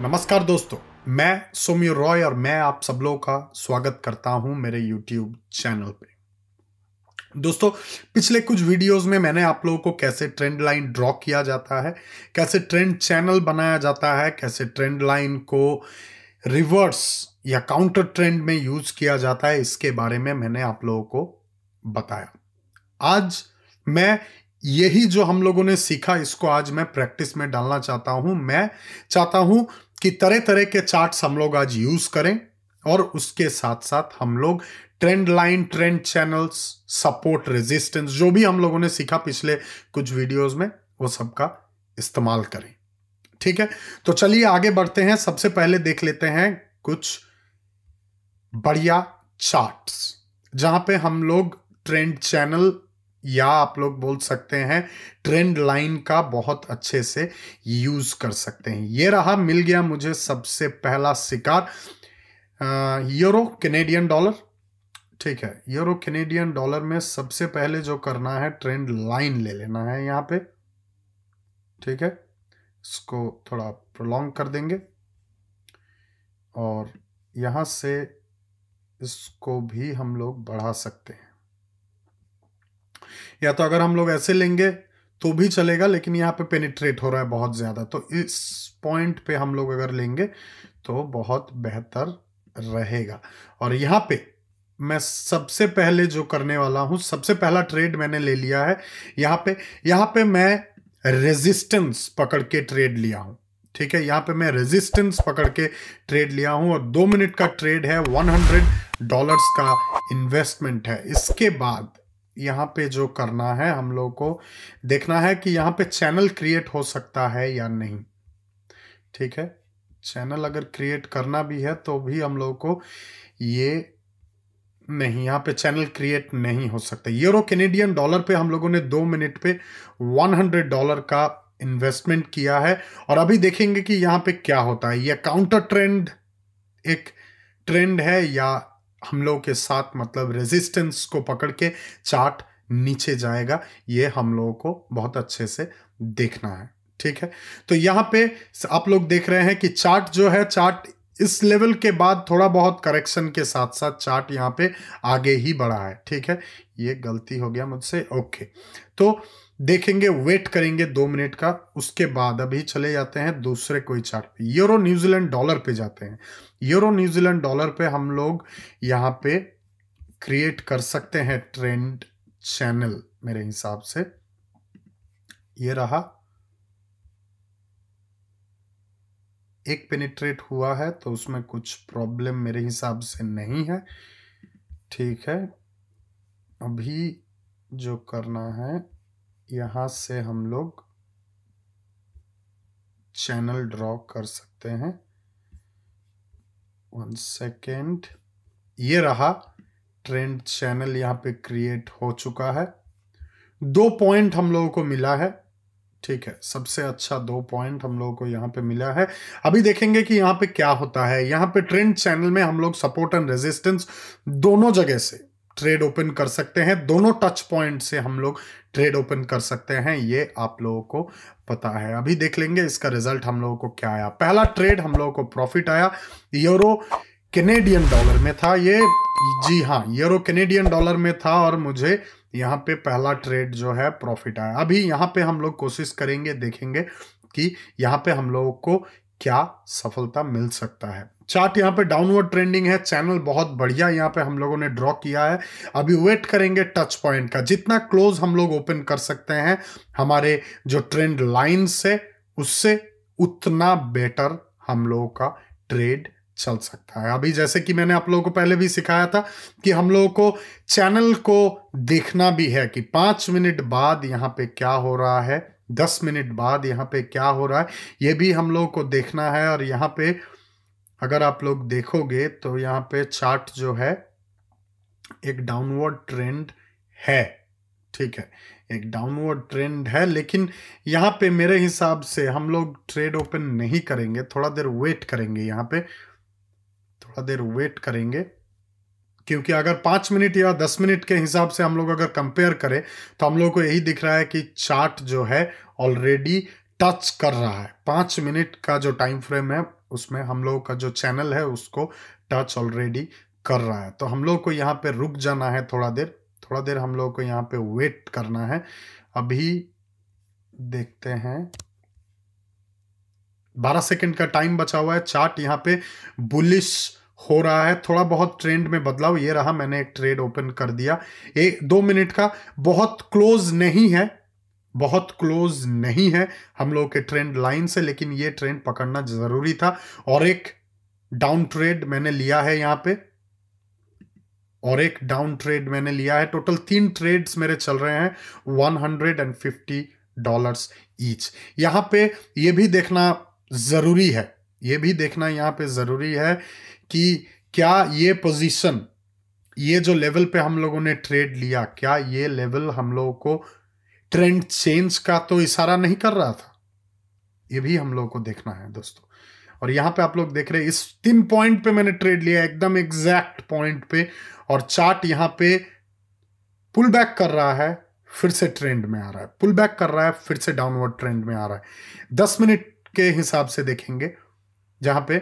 नमस्कार दोस्तों मैं सोमी रॉय और मैं आप सब लोगों का स्वागत करता हूं मेरे YouTube चैनल पे दोस्तों पिछले कुछ वीडियोस में मैंने आप लोगों को कैसे ट्रेंड लाइन ड्रॉ किया जाता है कैसे ट्रेंड चैनल बनाया जाता है कैसे ट्रेंड लाइन को रिवर्स या काउंटर ट्रेंड में यूज किया जाता है इसके बारे में मैंने आप लोगों को बताया आज मैं यही जो हम लोगों ने सीखा इसको आज मैं प्रैक्टिस में डालना चाहता हूं मैं चाहता हूं कि तरह तरह के चार्ट हम लोग आज यूज करें और उसके साथ साथ हम लोग trend line trend channels support resistance जो भी हम लोगों ने सीखा पिछले कुछ वीडियोस में वो सबका इस्तेमाल करें ठीक है तो चलिए आगे बढ़ते हैं सबसे पहले देख लेते हैं कुछ बढ़िया चार्ट्स जहां पे हम लोग ट्रेंड चैनल या आप लोग बोल सकते हैं ट्रेंड लाइन का बहुत अच्छे से यूज कर सकते हैं ये रहा मिल गया मुझे सबसे पहला शिकार यूरो कैनेडियन डॉलर ठीक है यूरो कैनेडियन डॉलर में सबसे पहले जो करना है ट्रेंड लाइन ले लेना है यहाँ पे ठीक है इसको थोड़ा प्रोलॉन्ग कर देंगे और यहाँ से इसको भी हम लोग बढ़ा सकते हैं या तो अगर हम लोग ऐसे लेंगे तो भी चलेगा लेकिन यहाँ पे पेनिट्रेट हो रहा है बहुत ज़्यादा तो इस पॉइंट पे हम लोग अगर लेंगे तो बहुत बेहतर रहेगा और यहां पे मैं सबसे पहले जो करने वाला हूं सबसे पहला ट्रेड मैंने ले लिया है यहां पे यहां पे मैं रेजिस्टेंस पकड़ के ट्रेड लिया हूं ठीक है यहां पे मैं रेजिस्टेंस पकड़ के ट्रेड लिया हूं और दो मिनट का ट्रेड है 100 डॉलर्स का इन्वेस्टमेंट है इसके बाद यहां पे जो करना है हम लोग को देखना है कि यहां पे चैनल क्रिएट हो सकता है या नहीं ठीक है चैनल अगर क्रिएट करना भी है तो भी हम लोगों को ये नहीं यहाँ पे चैनल क्रिएट नहीं हो सकता यूरो कैनेडियन डॉलर पे हम लोगों ने दो मिनट पे 100 डॉलर का इन्वेस्टमेंट किया है और अभी देखेंगे कि यहाँ पे क्या होता है यह काउंटर ट्रेंड एक ट्रेंड है या हम लोगों के साथ मतलब रेजिस्टेंस को पकड़ के चार्ट नीचे जाएगा ये हम लोगों को बहुत अच्छे से देखना है ठीक है तो यहाँ पे आप लोग देख रहे हैं कि चार्ट जो है चार्ट इस लेवल के बाद थोड़ा बहुत करेक्शन के साथ साथ चार्ट यहाँ पे आगे ही बढ़ा है ठीक है ये गलती हो गया मुझसे ओके तो देखेंगे वेट करेंगे दो मिनट का उसके बाद अभी चले जाते हैं दूसरे कोई चार्ट पे यूरो न्यूजीलैंड डॉलर पे जाते हैं यूरो न्यूजीलैंड डॉलर पे हम लोग यहाँ पे क्रिएट कर सकते हैं ट्रेंड चैनल मेरे हिसाब से ये रहा एक पेनिट्रेट हुआ है तो उसमें कुछ प्रॉब्लम मेरे हिसाब से नहीं है ठीक है अभी जो करना है यहाँ से हम लोग चैनल ड्रॉ कर सकते हैं वन सेकेंड ये रहा ट्रेंड चैनल यहाँ पे क्रिएट हो चुका है दो पॉइंट हम लोगों को मिला है ठीक है सबसे अच्छा दो पॉइंट हम लोगों को यहाँ पे मिला है अभी देखेंगे कि यहाँ पे क्या होता है यहाँ पे ट्रेंड चैनल में हम लोग सपोर्ट एंड रेजिस्टेंस दोनों जगह से ट्रेड ओपन कर सकते हैं दोनों टच पॉइंट से हम लोग ट्रेड ओपन कर सकते हैं ये आप लोगों को पता है अभी देख लेंगे इसका रिजल्ट हम लोगों को क्या आया पहला ट्रेड हम लोगों को प्रॉफिट आया यूरो कैनेडियन डॉलर में था ये जी हाँ यूरो कैनेडियन डॉलर में था और मुझे यहाँ पे पहला ट्रेड जो है प्रॉफिट आया अभी यहाँ पे हम लोग कोशिश करेंगे देखेंगे कि यहाँ पे हम लोगों को क्या सफलता मिल सकता है चार्ट यहाँ पे डाउनवर्ड ट्रेंडिंग है चैनल बहुत बढ़िया यहाँ पे हम लोगों ने ड्रॉ किया है अभी वेट करेंगे टच पॉइंट का जितना क्लोज हम लोग ओपन कर सकते हैं हमारे जो ट्रेंड लाइन से उससे उतना बेटर हम लोगों का ट्रेड चल सकता है अभी जैसे कि मैंने आप लोगों को पहले भी सिखाया था कि हम लोगों को चैनल को देखना भी है कि पांच मिनट बाद यहाँ पे क्या हो रहा है दस मिनट बाद यहाँ पे क्या हो रहा है ये भी हम लोगों को देखना है और यहाँ पे अगर आप लोग देखोगे तो यहाँ पे चार्ट जो है एक डाउनवर्ड ट्रेंड है ठीक है एक डाउनवर्ड ट्रेंड है लेकिन यहाँ पे मेरे हिसाब से हम लोग ट्रेड ओपन नहीं करेंगे थोड़ा देर वेट करेंगे यहाँ पे थोड़ा देर वेट करेंगे क्योंकि अगर पाँच मिनट या दस मिनट के हिसाब से हम लोग अगर कंपेयर करें तो हम लोग को यही दिख रहा है कि चार्ट जो है ऑलरेडी टच कर रहा है पाँच मिनट का जो टाइम फ्रेम है उसमें हम लोगों का जो चैनल है उसको टच ऑलरेडी कर रहा है तो हम लोग को यहाँ पे रुक जाना है थोड़ा देर थोड़ा देर हम लोग को यहाँ पे वेट करना है अभी देखते हैं बारह सेकंड का टाइम बचा हुआ है चार्ट यहाँ पे बुलिश हो रहा है थोड़ा बहुत ट्रेंड में बदलाव ये रहा मैंने एक ट्रेड ओपन कर दिया एक दो मिनट का बहुत क्लोज नहीं है बहुत क्लोज नहीं है हम लोग के ट्रेंड लाइन से लेकिन ये ट्रेंड पकड़ना जरूरी था और एक डाउन ट्रेड मैंने लिया है यहां पे और एक डाउन ट्रेड मैंने लिया है टोटल तीन ट्रेड्स मेरे चल रहे हैं 150 डॉलर्स ईच यहां पे ये भी देखना ज़रूरी है ये भी देखना यहां पे ज़रूरी है कि क्या ये पोजीशन ये जो लेवल पे हम लोगों ने ट्रेड लिया क्या ये लेवल हम लोगों को ट्रेंड चेंज का तो इशारा नहीं कर रहा था ये भी हम लोगों को देखना है दोस्तों और यहां पे आप लोग देख रहे हैं इस तीन पॉइंट पे मैंने ट्रेड लिया एकदम एग्जैक्ट पॉइंट पे और चार्ट यहां पे पुल बैक कर रहा है फिर से ट्रेंड में आ रहा है पुल बैक कर रहा है फिर से डाउनवर्ड ट्रेंड में आ रहा है दस मिनट के हिसाब से देखेंगे जहां पे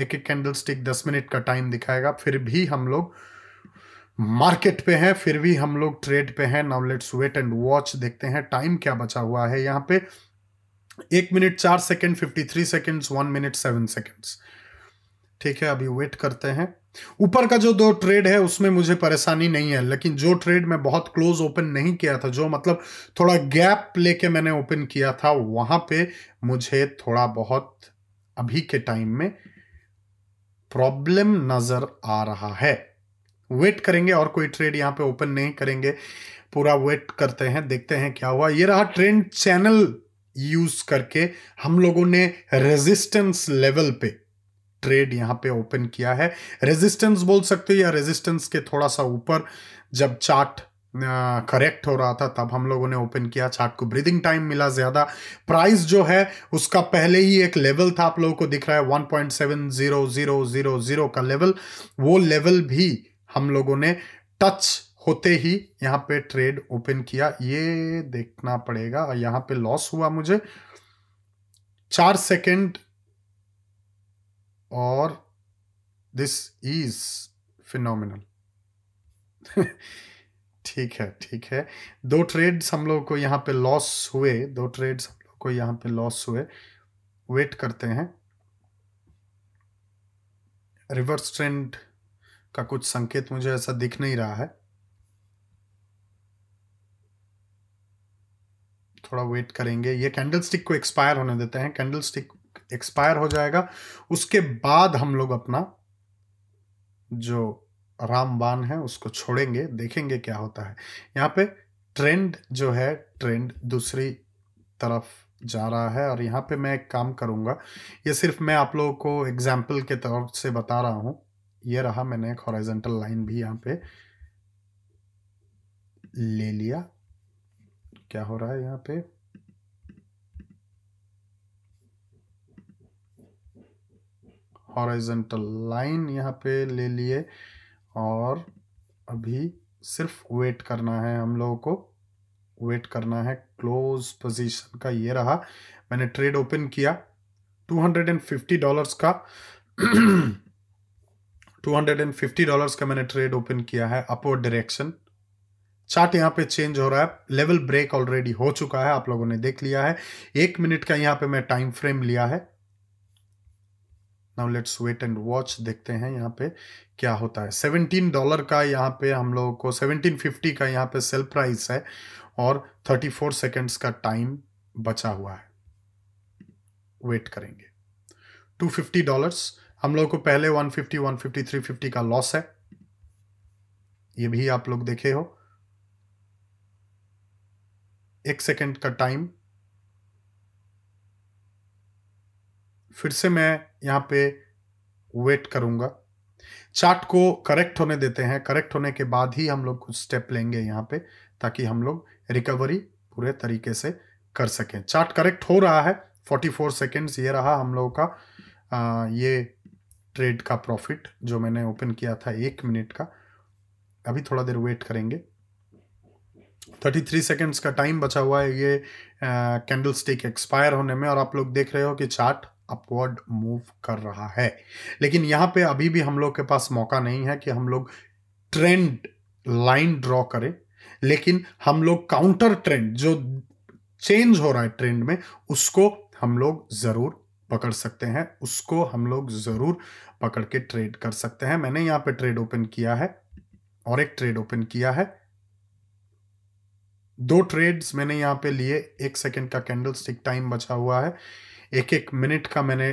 एक एक कैंडल स्टिक दस मिनट का टाइम दिखाएगा फिर भी हम लोग मार्केट पे हैं फिर भी हम लोग ट्रेड पे हैं now let's wait and watch देखते हैं टाइम क्या बचा हुआ है यहाँ पे एक मिनट चार second fifty three second one minute seven second ठीक है अभी वेट करते हैं ऊपर का जो दो ट्रेड है उसमें मुझे परेशानी नहीं है लेकिन जो ट्रेड मैं बहुत क्लोज ओपन नहीं किया था जो मतलब थोड़ा गैप लेके मैंने ओपन किया था वहां पे मुझे थोड़ा बहुत अभी के टाइम में प्रॉब्लम नज़र आ रहा है वेट करेंगे और कोई ट्रेड यहां पे ओपन नहीं करेंगे पूरा वेट करते हैं देखते हैं क्या हुआ ये रहा ट्रेंड चैनल यूज करके हम लोगों ने रेजिस्टेंस लेवल पे ट्रेड यहां पे ओपन किया है रेजिस्टेंस बोल सकते हो या रेजिस्टेंस के थोड़ा सा ऊपर जब चार्ट करेक्ट हो रहा था तब हम लोगों ने ओपन किया चार्ट को ब्रीदिंग टाइम मिला ज़्यादा प्राइस जो है उसका पहले ही एक लेवल था आप लोगों को दिख रहा है 1.70000 का लेवल वो लेवल भी हम लोगों ने टच होते ही यहां पे ट्रेड ओपन किया ये देखना पड़ेगा यहां पे लॉस हुआ मुझे चार सेकेंड और दिस इज फिनोमिनल ठीक है ठीक है दो ट्रेड्स हम लोग को यहाँ पे लॉस हुए दो ट्रेड्स हम लोग को यहाँ पे लॉस हुए वेट करते हैं रिवर्स ट्रेंड का कुछ संकेत मुझे ऐसा दिख नहीं रहा है थोड़ा वेट करेंगे ये कैंडल स्टिक को एक्सपायर होने देते हैं कैंडल स्टिक एक्सपायर हो जाएगा उसके बाद हम लोग अपना जो रामबान है उसको छोड़ेंगे देखेंगे क्या होता है यहाँ पे ट्रेंड जो है ट्रेंड दूसरी तरफ जा रहा है और यहाँ पे मैं एक काम करूँगा ये सिर्फ मैं आप लोगों को एग्जाम्पल के तौर से बता रहा हूँ ये रहा मैंने एक हॉरिजेंटल लाइन भी यहाँ पे ले लिया क्या हो रहा है यहाँ पे हॉरिजेंटल लाइन यहाँ पे ले लिए और अभी सिर्फ वेट करना है हम लोगों को वेट करना है क्लोज पोजीशन का ये रहा मैंने ट्रेड ओपन किया 250 डॉलर्स का 250 डॉलर्स का मैंने ट्रेड ओपन किया है अपवर्ड डायरेक्शन चार्ट यहाँ पे चेंज हो रहा है लेवल ब्रेक ऑलरेडी हो चुका है आप लोगों ने देख लिया है एक मिनट का यहाँ पे मैं टाइम फ्रेम लिया है now let's wait and watch देखते हैं यहाँ पे क्या होता है सेवनटीन डॉलर का यहाँ पे हम लोगों को सेवनटीन फिफ्टी का यहाँ पे सेल प्राइस है और थर्टी फोर सेकेंड्स का टाइम बचा हुआ है वेट करेंगे टू फिफ्टी डॉलर्स हम लोगों को पहले one fifty one fifty three fifty का लॉस है ये भी आप लोग देखे हो एक सेकेंड का टाइम फिर से मैं यहाँ पे वेट करूँगा चार्ट को करेक्ट होने देते हैं करेक्ट होने के बाद ही हम लोग कुछ स्टेप लेंगे यहाँ पे ताकि हम लोग रिकवरी पूरे तरीके से कर सकें चार्ट करेक्ट हो रहा है 44 सेकेंड्स ये रहा हम लोगों का आ, ये ट्रेड का प्रॉफिट जो मैंने ओपन किया था एक मिनट का अभी थोड़ा देर वेट करेंगे 33 सेकेंड्स का टाइम बचा हुआ है ये कैंडल स्टिक एक्सपायर होने में और आप लोग देख रहे हो कि चार्ट अपवर्ड मूव कर रहा है लेकिन यहां पे अभी भी हम लोग के पास मौका नहीं है कि हम लोग ट्रेंड लाइन ड्रॉ करें लेकिन हम लोग काउंटर ट्रेंड जो चेंज हो रहा है ट्रेंड में उसको हम लोग ज़रूर पकड़ सकते हैं उसको हम लोग ज़रूर पकड़ के ट्रेड कर सकते हैं मैंने यहां पे ट्रेड ओपन किया है और एक ट्रेड ओपन किया है दो ट्रेड्स मैंने यहां पे लिए एक सेकंड का कैंडल स्टिक टाइम बचा हुआ है एक एक मिनट का मैंने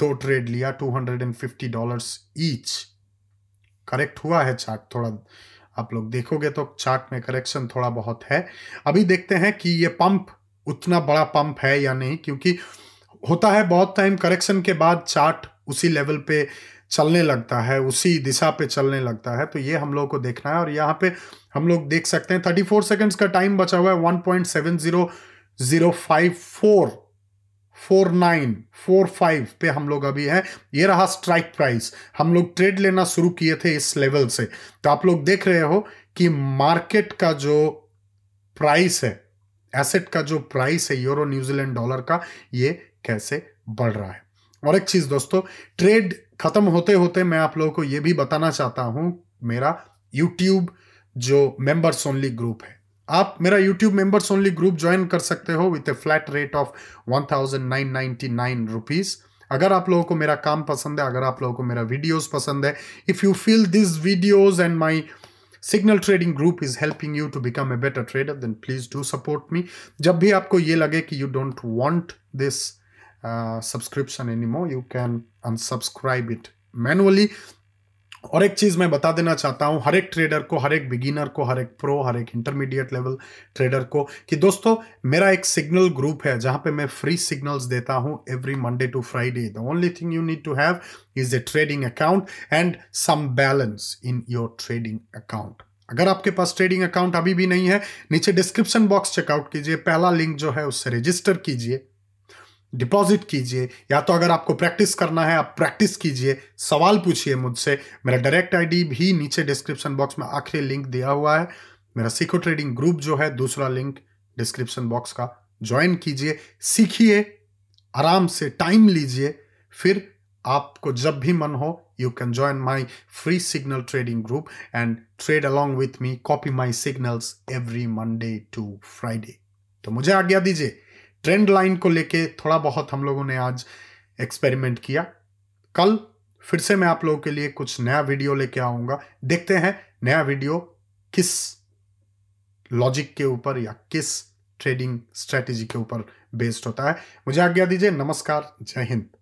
दो ट्रेड लिया two hundred and fifty dollar each correct हुआ है चार्ट थोड़ा आप लोग देखोगे तो चार्ट में करेक्शन थोड़ा बहुत है अभी देखते हैं कि ये पंप उतना बड़ा पंप है या नहीं क्योंकि होता है बहुत टाइम करेक्शन के बाद चार्ट उसी लेवल पे चलने लगता है उसी दिशा पे चलने लगता है तो ये हम लोग को देखना है और यहाँ पे हम लोग देख सकते हैं फोर सेकेंड्स का टाइम बचा हुआ है four four nine four five पे हम लोग अभी हैं ये रहा स्ट्राइक प्राइस हम लोग ट्रेड लेना शुरू किए थे इस लेवल से तो आप लोग देख रहे हो कि मार्केट का जो प्राइस है एसेट का जो प्राइस है यूरो न्यूजीलैंड डॉलर का ये कैसे बढ़ रहा है और एक चीज दोस्तों ट्रेड खत्म होते होते मैं आप लोगों को ये भी बताना चाहता हूं मेरा यूट्यूब जो मेंबर्स ओनली ग्रुप है आप मेरा YouTube members only group join कर सकते हो with a flat rate of one thousand nine ninety nine rupees अगर आप लोगों को मेरा काम पसंद है अगर आप लोगों को मेरा वीडियोस पसंद है if you feel this videos and my signal trading group is helping you to become a better trader then please do support me जब भी आपको ये लगे कि you don't want this subscription any more you can unsubscribe it manually और एक चीज़ मैं बता देना चाहता हूं हर एक ट्रेडर को हर एक बिगिनर को हर एक प्रो हर एक इंटरमीडिएट लेवल ट्रेडर को कि दोस्तों मेरा एक सिग्नल ग्रुप है जहां पे मैं फ्री सिग्नल्स देता हूं every Monday to Friday the only thing you need to have is a trading account and some balance in your trading account अगर आपके पास ट्रेडिंग अकाउंट अभी भी नहीं है नीचे डिस्क्रिप्शन बॉक्स चेकआउट कीजिए पहला लिंक जो है उससे रजिस्टर कीजिए डिपॉजिट कीजिए या तो अगर आपको प्रैक्टिस करना है आप प्रैक्टिस कीजिए सवाल पूछिए मुझसे मेरा डायरेक्ट आईडी भी नीचे डिस्क्रिप्शन बॉक्स में आखिरी लिंक दिया हुआ है मेरा सीखो ट्रेडिंग ग्रुप जो है दूसरा लिंक डिस्क्रिप्शन बॉक्स का ज्वाइन कीजिए सीखिए आराम से टाइम लीजिए फिर आपको जब भी मन हो you can join my free signal trading group and trade along with me copy my signals every Monday to Friday तो मुझे आज्ञा दीजिए ट्रेंड लाइन को लेके थोड़ा बहुत हम लोगों ने आज एक्सपेरिमेंट किया कल फिर से मैं आप लोगों के लिए कुछ नया वीडियो लेके आऊंगा देखते हैं नया वीडियो किस लॉजिक के ऊपर या किस ट्रेडिंग स्ट्रेटेजी के ऊपर बेस्ड होता है मुझे आज्ञा दीजिए नमस्कार जय हिंद